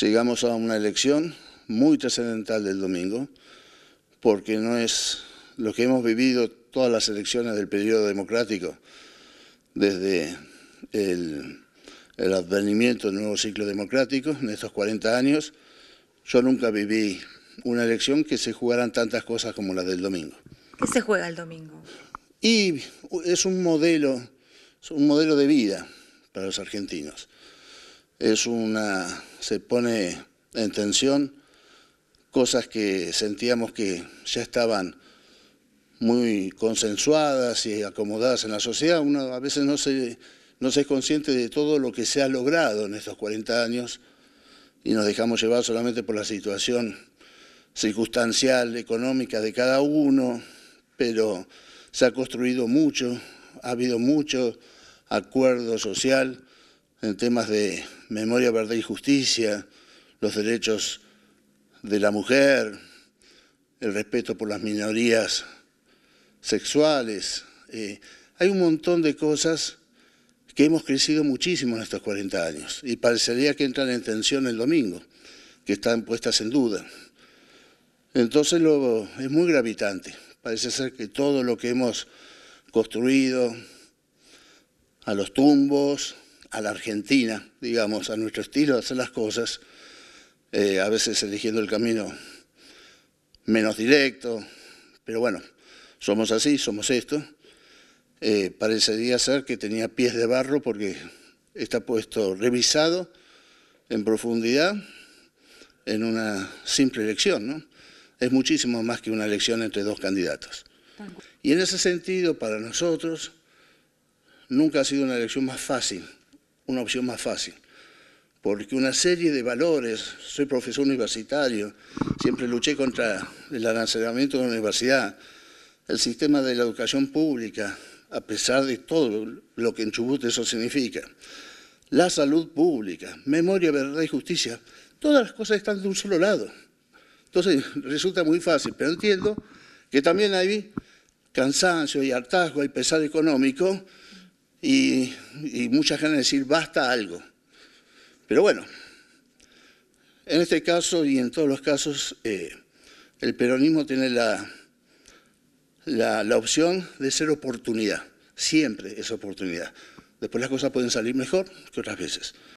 llegamos a una elección muy trascendental del domingo, porque no es lo que hemos vivido todas las elecciones del periodo democrático, desde el, advenimiento del nuevo ciclo democrático en estos 40 años, yo nunca viví una elección que se jugaran tantas cosas como las del domingo. ¿Qué se juega el domingo? Y es un modelo, es un modelo de vida para los argentinos es una, se pone en tensión cosas que sentíamos que ya estaban muy consensuadas y acomodadas en la sociedad. Uno a veces no se, no se es consciente de todo lo que se ha logrado en estos 40 años y nos dejamos llevar solamente por la situación circunstancial, económica de cada uno, pero se ha construido mucho, ha habido mucho acuerdo social en temas de memoria, verdad y justicia, los derechos de la mujer, el respeto por las minorías sexuales. Eh, hay un montón de cosas que hemos crecido muchísimo en estos 40 años y parecería que entran en tensión el domingo, que están puestas en duda. Entonces lo, es muy gravitante. Parece ser que todo lo que hemos construido, a los tumbos, a la Argentina, digamos, a nuestro estilo de hacer las cosas, eh, a veces eligiendo el camino menos directo, pero bueno, somos así, somos esto. Eh, parecería ser que tenía pies de barro porque está puesto revisado en profundidad en una simple elección, ¿no? Es muchísimo más que una elección entre dos candidatos. Y en ese sentido, para nosotros, nunca ha sido una elección más fácil una opción más fácil, porque una serie de valores, soy profesor universitario, siempre luché contra el arancelamiento de la universidad, el sistema de la educación pública, a pesar de todo lo que en Chubut eso significa, la salud pública, memoria, verdad y justicia, todas las cosas están de un solo lado. Entonces resulta muy fácil, pero entiendo que también hay cansancio y hartazgo y pesar económico y, mucha muchas ganas decir basta algo. Pero bueno, en este caso y en todos los casos, eh, el peronismo tiene la, la, opción de ser oportunidad. Siempre es oportunidad. Después las cosas pueden salir mejor que otras veces.